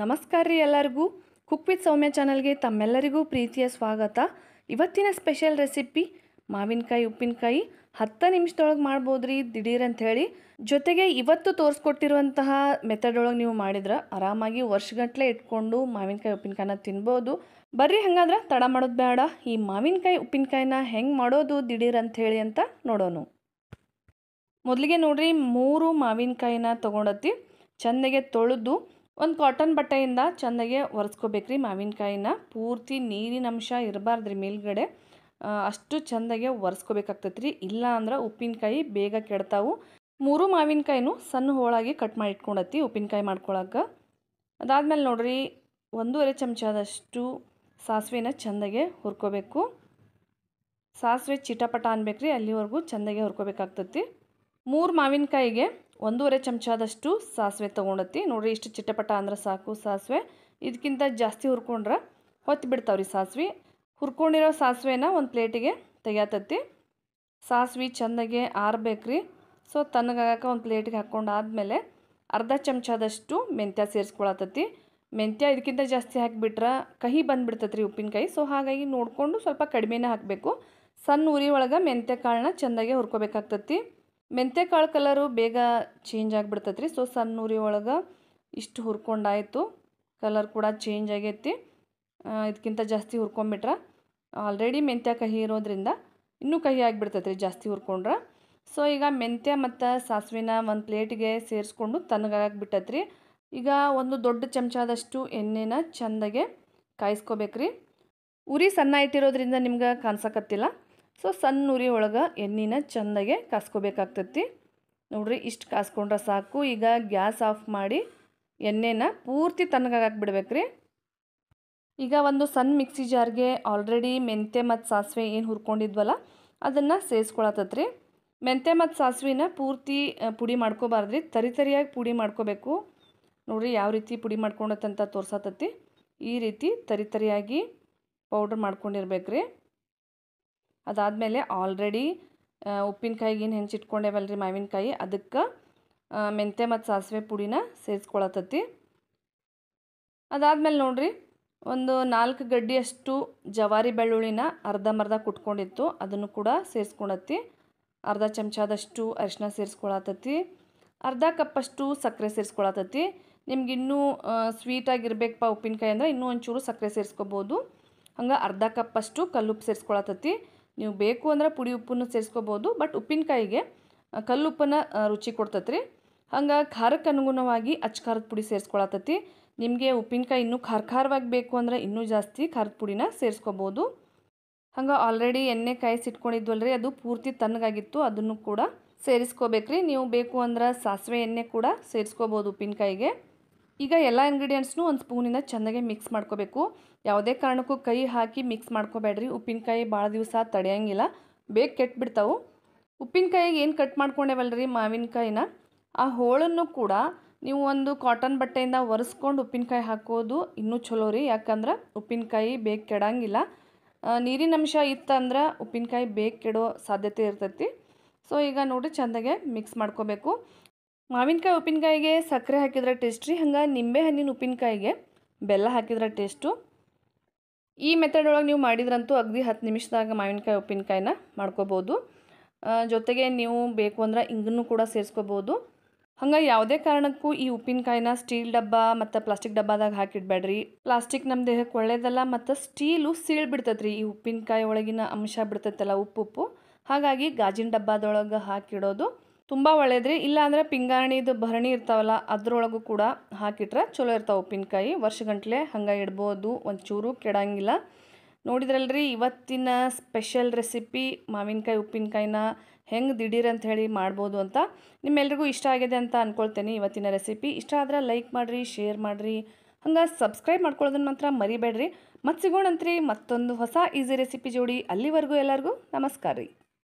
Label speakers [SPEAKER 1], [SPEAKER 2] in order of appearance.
[SPEAKER 1] ನಮಸ್ಕಾರ ರೀ ಎಲ್ಲರಿಗೂ ಕುಕ್ ವಿತ್ ಸೌಮ್ಯ ಚಾನಲ್ಗೆ ತಮ್ಮೆಲ್ಲರಿಗೂ ಪ್ರೀತಿಯ ಸ್ವಾಗತ ಇವತ್ತಿನ ಸ್ಪೆಷಲ್ ರೆಸಿಪಿ ಮಾವಿನಕಾಯಿ ಉಪ್ಪಿನಕಾಯಿ ಹತ್ತು ನಿಮಿಷದೊಳಗೆ ಮಾಡ್ಬೋದು ರೀ ದಿಢೀರ್ ಅಂತ ಹೇಳಿ ಜೊತೆಗೆ ಇವತ್ತು ತೋರಿಸ್ಕೊಟ್ಟಿರುವಂತಹ ಮೆಥಡ್ ಒಳಗೆ ನೀವು ಮಾಡಿದ್ರೆ ಆರಾಮಾಗಿ ವರ್ಷಗಟ್ಟಲೆ ಇಟ್ಕೊಂಡು ಮಾವಿನಕಾಯಿ ಉಪ್ಪಿನಕಾಯಿನ ತಿನ್ಬೋದು ಬರ್ರಿ ಹಂಗಾದ್ರೆ ತಡ ಮಾಡೋದು ಬೇಡ ಈ ಮಾವಿನಕಾಯಿ ಉಪ್ಪಿನಕಾಯಿನ ಹೆಂಗೆ ಮಾಡೋದು ದಿಢೀರ್ ಅಂತ ಹೇಳಿ ಅಂತ ನೋಡೋಣ ಮೊದಲಿಗೆ ನೋಡ್ರಿ ಮೂರು ಮಾವಿನಕಾಯಿನ ತೊಗೊಂಡತ್ತಿ ಚೆನ್ನಾಗೆ ತೊಳೆದು ಒಂದು ಕಾಟನ್ ಬಟ್ಟೆಯಿಂದ ಚೆನ್ನಾಗಿ ಒರೆಸ್ಕೋಬೇಕ್ರಿ ಮಾವಿನಕಾಯಿನ ಪೂರ್ತಿ ನೀರಿನ ಅಂಶ ಇರಬಾರ್ದ್ರಿ ಮೇಲ್ಗಡೆ ಅಷ್ಟು ಚೆಂದಾಗೆ ಒರೆಸ್ಕೋಬೇಕಾಗ್ತೈತ್ರಿ ಇಲ್ಲ ಅಂದ್ರೆ ಉಪ್ಪಿನಕಾಯಿ ಬೇಗ ಕೆಡ್ತಾವು ಮೂರು ಮಾವಿನಕಾಯಿನೂ ಸಣ್ಣ ಹೋಳಾಗಿ ಕಟ್ ಮಾಡಿ ಇಟ್ಕೊಂಡತಿ ಉಪ್ಪಿನಕಾಯಿ ಮಾಡ್ಕೊಳಕ್ಕೆ ಅದಾದಮೇಲೆ ನೋಡ್ರಿ ಒಂದೂವರೆ ಚಮಚದಷ್ಟು ಸಾಸಿವೆನ ಚೆಂದಾಗೆ ಹುರ್ಕೋಬೇಕು ಸಾಸಿವೆ ಚಿಟಪಟ ಅನ್ಬೇಕು ರೀ ಅಲ್ಲಿವರೆಗೂ ಚೆಂದಾಗೆ ಹುರ್ಕೋಬೇಕಾಗ್ತತಿ ಮೂರು ಮಾವಿನಕಾಯಿಗೆ ಒಂದೂವರೆ ಚಮಚದಷ್ಟು ಸಾಸಿವೆ ತೊಗೊಂಡತಿ ನೋಡಿರಿ ಇಷ್ಟು ಚಿಟ್ಟಪಟ ಅಂದ್ರೆ ಸಾಕು ಸಾಸಿವೆ ಇದಕ್ಕಿಂತ ಜಾಸ್ತಿ ಹುರ್ಕೊಂಡ್ರೆ ಹೊತ್ತು ಬಿಡ್ತಾವ್ರಿ ಸಾಸಿವೆ ಹುರ್ಕೊಂಡಿರೋ ಸಾಸಿವೆನ ಒಂದು ಪ್ಲೇಟಿಗೆ ತೆಗೆಯತತ್ತಿ ಸಾಸಿವೆ ಚೆಂದಾಗೆ ಆರಬೇಕ್ರಿ ಸೊ ತಣ್ಣಗಾಗಕ್ಕೆ ಒಂದು ಪ್ಲೇಟಿಗೆ ಹಾಕ್ಕೊಂಡಾದಮೇಲೆ ಅರ್ಧ ಚಮಚದಷ್ಟು ಮೆಂತ್ಯ ಸೇರಿಸ್ಕೊಳತತಿ ಮೆಂತ್ಯ ಇದಕ್ಕಿಂತ ಜಾಸ್ತಿ ಹಾಕಿಬಿಟ್ರೆ ಕಹಿ ಬಂದುಬಿಡ್ತೈತ್ರಿ ಉಪ್ಪಿನಕಾಯಿ ಸೊ ಹಾಗಾಗಿ ನೋಡಿಕೊಂಡು ಸ್ವಲ್ಪ ಕಡಿಮೆನೇ ಹಾಕಬೇಕು ಸಣ್ಣ ಉರಿ ಒಳಗೆ ಮೆಂತ್ಯ ಕಾಳನ್ನ ಚೆಂದಾಗೆ ಹುರ್ಕೋಬೇಕಾಗ್ತತಿ ಕಾಳು ಕಲರು ಬೇಗ ಚೇಂಜ್ ಆಗಿಬಿಡ್ತೈತೆ ರೀ ಸೊ ಸಣ್ಣ ಉರಿ ಒಳಗೆ ಇಷ್ಟು ಹುರ್ಕೊಂಡಾಯಿತು ಕಲರ್ ಕೂಡ ಚೇಂಜ್ ಆಗೈತಿ ಇದಕ್ಕಿಂತ ಜಾಸ್ತಿ ಹುರ್ಕೊಂಬಿಟ್ರೆ ಆಲ್ರೆಡಿ ಮೆಂತ್ಯ ಕಹಿ ಇರೋದ್ರಿಂದ ಇನ್ನೂ ಕಹಿ ಆಗಿಬಿಡ್ತೈತೆ ರೀ ಜಾಸ್ತಿ ಹುರ್ಕೊಂಡ್ರೆ ಸೊ ಈಗ ಮೆಂತ್ಯ ಮತ್ತು ಸಾಸಿವೆನ ಒಂದು ಪ್ಲೇಟಿಗೆ ಸೇರಿಸ್ಕೊಂಡು ರೀ ಈಗ ಒಂದು ದೊಡ್ಡ ಚಮಚದಷ್ಟು ಎಣ್ಣೆನ ಚೆಂದಾಗೆ ಕಾಯಿಸ್ಕೋಬೇಕ್ರಿ ಉರಿ ಸಣ್ಣ ಇಟ್ಟಿರೋದ್ರಿಂದ ನಿಮ್ಗೆ ಕಾಣಿಸಕತ್ತಿಲ್ಲ ಸೊ ಸಣ್ಣ ಉರಿ ಒಳಗೆ ಎಣ್ಣೆನ ಚೆಂದಾಗೆ ಕಾಸ್ಕೋಬೇಕಾಗ್ತತಿ ನೋಡ್ರಿ ಇಷ್ಟು ಕಾಸ್ಕೊಂಡ್ರೆ ಸಾಕು ಈಗ ಗ್ಯಾಸ್ ಆಫ್ ಮಾಡಿ ಎಣ್ಣೆನ ಪೂರ್ತಿ ತಣ್ಣಗಾಗಿಬಿಡ್ಬೇಕು ರೀ ಈಗ ಒಂದು ಸಣ್ಣ ಮಿಕ್ಸಿ ಜಾರ್ಗೆ ಆಲ್ರೆಡಿ ಮೆಂತ್ಯ ಮತ್ತು ಸಾಸಿವೆ ಏನು ಹುರ್ಕೊಂಡಿದ್ವಲ್ಲ ಅದನ್ನು ಸೇರಿಸ್ಕೊಳತ್ತತ್ರಿ ಮೆಂತ್ಯ ಮತ್ತು ಸಾಸಿವೆನ ಪೂರ್ತಿ ಪುಡಿ ಮಾಡ್ಕೋಬಾರ್ದ್ರಿ ತರಿ ತರಿಯಾಗಿ ಪುಡಿ ಮಾಡ್ಕೋಬೇಕು ನೋಡ್ರಿ ಯಾವ ರೀತಿ ಪುಡಿ ಮಾಡ್ಕೊಂಡತ್ತಂತ ತೋರ್ಸತ್ತತಿ ಈ ರೀತಿ ತರಿ ತರಿಯಾಗಿ ಪೌಡ್ರ್ ಮಾಡ್ಕೊಂಡಿರ್ಬೇಕು ರೀ ಅದಾದಮೇಲೆ ಆಲ್ರೆಡಿ ಹೆಂಚಿಟ್ಕೊಂಡೇವಲ್ಲ ರೀ ಮಾವಿನಕಾಯಿ ಅದಕ್ಕೆ ಮೆಂತ್ಯ ಮತ್ತು ಸಾಸಿವೆ ಪುಡಿನ ಸೇರಿಸ್ಕೊಳತತಿ ಅದಾದಮೇಲೆ ನೋಡಿರಿ ಒಂದು ನಾಲ್ಕು ಗಡ್ಡಿಯಷ್ಟು ಜವಾರಿ ಬೆಳ್ಳುಳ್ಳಿನ ಮರ್ದ ಕುಟ್ಕೊಂಡಿತ್ತು ಅದನ್ನು ಕೂಡ ಸೇರಿಸ್ಕೊಳತ್ತಿ ಅರ್ಧ ಚಮಚದಷ್ಟು ಅರಿಶಿನ ಸೇರಿಸ್ಕೊಳತತಿ ಅರ್ಧ ಕಪ್ಪಷ್ಟು ಸಕ್ಕರೆ ಸೇರಿಸ್ಕೊಳತತಿ ನಿಮ್ಗೆ ಇನ್ನೂ ಸ್ವೀಟಾಗಿರ್ಬೇಕಪ್ಪ ಉಪ್ಪಿನಕಾಯಿ ಅಂದರೆ ಇನ್ನೂ ಒಂಚೂರು ಸಕ್ಕರೆ ಸೇರಿಸ್ಕೋಬೋದು ಹಂಗೆ ಅರ್ಧ ಕಪ್ಪಷ್ಟು ಕಲ್ಲುಪ್ಪು ಸೇರಿಸ್ಕೊಳತತಿ ನೀವು ಬೇಕು ಅಂದರೆ ಪುಡಿ ಉಪ್ಪನ್ನು ಸೇರಿಸ್ಕೋಬೋದು ಬಟ್ ಉಪ್ಪಿನಕಾಯಿಗೆ ಕಲ್ಲುಪ್ಪನ್ನು ರುಚಿ ರೀ ಹಂಗೆ ಖಾರಕ್ಕೆ ಅನುಗುಣವಾಗಿ ಅಚ್ಚ ಖಾರದ ಪುಡಿ ಸೇರಿಸ್ಕೊಳತತಿ ನಿಮಗೆ ಉಪ್ಪಿನಕಾಯಿ ಇನ್ನೂ ಖಾರ ಖಾರವಾಗಿ ಬೇಕು ಅಂದರೆ ಇನ್ನೂ ಜಾಸ್ತಿ ಖಾರದ ಪುಡಿನ ಸೇರಿಸ್ಕೋಬೋದು ಹಂಗೆ ಆಲ್ರೆಡಿ ಎಣ್ಣೆ ಕಾಯಿಸಿಟ್ಕೊಂಡಿದ್ವಲ್ಲ ರೀ ಅದು ಪೂರ್ತಿ ತಣ್ಣಗಾಗಿತ್ತು ಅದನ್ನು ಕೂಡ ಸೇರಿಸ್ಕೋಬೇಕ್ರಿ ನೀವು ಬೇಕು ಅಂದ್ರೆ ಸಾಸಿವೆ ಎಣ್ಣೆ ಕೂಡ ಸೇರಿಸ್ಕೋಬೋದು ಉಪ್ಪಿನಕಾಯಿಗೆ ಈಗ ಎಲ್ಲ ಇಂಗ್ರೀಡಿಯೆಂಟ್ಸ್ನೂ ಒಂದು ಸ್ಪೂನಿಂದ ಚೆನ್ನಾಗಿ ಮಿಕ್ಸ್ ಮಾಡ್ಕೋಬೇಕು ಯಾವುದೇ ಕಾರಣಕ್ಕೂ ಕೈ ಹಾಕಿ ಮಿಕ್ಸ್ ಮಾಡ್ಕೋಬೇಡ್ರಿ ಉಪ್ಪಿನಕಾಯಿ ಭಾಳ ದಿವಸ ತಡೆಯೋಂಗಿಲ್ಲ ಬೇಗ ಕೆಟ್ಟುಬಿಡ್ತಾವೆ ಉಪ್ಪಿನಕಾಯಿಗೆ ಏನು ಕಟ್ ರೀ ಮಾವಿನಕಾಯಿನ ಆ ಹೋಳನ್ನು ಕೂಡ ನೀವು ಒಂದು ಕಾಟನ್ ಬಟ್ಟೆಯಿಂದ ಒರೆಸ್ಕೊಂಡು ಉಪ್ಪಿನಕಾಯಿ ಹಾಕೋದು ಇನ್ನೂ ಚಲೋ ರೀ ಯಾಕಂದ್ರೆ ಉಪ್ಪಿನಕಾಯಿ ಬೇಗ ಕೆಡಂಗಿಲ್ಲ ನೀರಿನ ಅಂಶ ಇತ್ತಂದ್ರೆ ಉಪ್ಪಿನಕಾಯಿ ಬೇಗ ಕೆಡೋ ಸಾಧ್ಯತೆ ಇರ್ತೈತಿ ಸೊ ಈಗ ನೋಡಿ ಚೆಂದಾಗೆ ಮಿಕ್ಸ್ ಮಾಡ್ಕೋಬೇಕು ಮಾವಿನಕಾಯಿ ಉಪ್ಪಿನಕಾಯಿಗೆ ಸಕ್ಕರೆ ಹಾಕಿದ್ರೆ ಟೇಸ್ಟ್ ರೀ ಹಂಗೆ ನಿಂಬೆ ಹಣ್ಣಿನ ಉಪ್ಪಿನಕಾಯಿಗೆ ಬೆಲ್ಲ ಹಾಕಿದ್ರೆ ಟೇಸ್ಟು ಈ ಮೆಥಡ್ ಒಳಗೆ ನೀವು ಮಾಡಿದ್ರಂತೂ ಅಗದಿ ಹತ್ತು ನಿಮಿಷದಾಗ ಮಾವಿನಕಾಯಿ ಉಪ್ಪಿನಕಾಯಿನ ಮಾಡ್ಕೋಬೋದು ಜೊತೆಗೆ ನೀವು ಬೇಕು ಅಂದ್ರೆ ಹಿಂಗನ್ನು ಕೂಡ ಸೇರಿಸ್ಕೋಬೋದು ಹಂಗೆ ಯಾವುದೇ ಕಾರಣಕ್ಕೂ ಈ ಉಪ್ಪಿನಕಾಯಿನ ಸ್ಟೀಲ್ ಡಬ್ಬ ಮತ್ತು ಪ್ಲಾಸ್ಟಿಕ್ ಡಬ್ಬದಾಗ ಹಾಕಿಡ್ಬೇಡ್ರಿ ಪ್ಲಾಸ್ಟಿಕ್ ನಮ್ಮ ದೇಹಕ್ಕೆ ಒಳ್ಳೇದಲ್ಲ ಮತ್ತು ಸ್ಟೀಲು ಸೀಳ್ ಬಿಡ್ತೈತ್ರಿ ಈ ಉಪ್ಪಿನಕಾಯಿ ಒಳಗಿನ ಅಂಶ ಬಿಡ್ತೈತಲ್ಲ ಉಪ್ಪು ಉಪ್ಪು ಹಾಗಾಗಿ ಗಾಜಿನ ಡಬ್ಬಾದೊಳಗೆ ಹಾಕಿಡೋದು ತುಂಬ ಒಳ್ಳೇದ್ರಿ ಇಲ್ಲಾಂದರೆ ಪಿಂಗಾಣಿದು ಭರಣಿ ಇರ್ತಾವಲ್ಲ ಅದರೊಳಗೂ ಕೂಡ ಹಾಕಿಟ್ರೆ ಚಲೋ ಇರ್ತಾವೆ ಉಪ್ಪಿನಕಾಯಿ ವರ್ಷಗಂಟ್ಲೆ ಹಂಗೆ ಇಡ್ಬೋದು ಒಂಚೂರು ಕೆಡಂಗಿಲ್ಲ ನೋಡಿದ್ರಲ್ರಿ ಇವತ್ತಿನ ಸ್ಪೆಷಲ್ ರೆಸಿಪಿ ಮಾವಿನಕಾಯಿ ಉಪ್ಪಿನಕಾಯಿನ ಹೆಂಗೆ ದಿಢೀರ್ ಅಂತ ಹೇಳಿ ಮಾಡ್ಬೋದು ಅಂತ ನಿಮ್ಮೆಲ್ರಿಗೂ ಇಷ್ಟ ಆಗಿದೆ ಅಂತ ಅಂದ್ಕೊಳ್ತೇನೆ ಇವತ್ತಿನ ರೆಸಿಪಿ ಇಷ್ಟ ಆದ್ರೆ ಲೈಕ್ ಮಾಡಿರಿ ಶೇರ್ ಮಾಡಿರಿ ಹಂಗೆ ಸಬ್ಸ್ಕ್ರೈಬ್ ಮಾಡ್ಕೊಳ್ಳೋದನ್ನ ಮಾತ್ರ ಮರಿಬೇಡ್ರಿ ಮತ್ತು ಸಿಗೋಣಂತ್ರಿ ಮತ್ತೊಂದು ಹೊಸ ಈಸಿ ರೆಸಿಪಿ ಜೋಡಿ ಅಲ್ಲಿವರೆಗೂ ಎಲ್ಲರಿಗೂ ನಮಸ್ಕಾರ ರೀ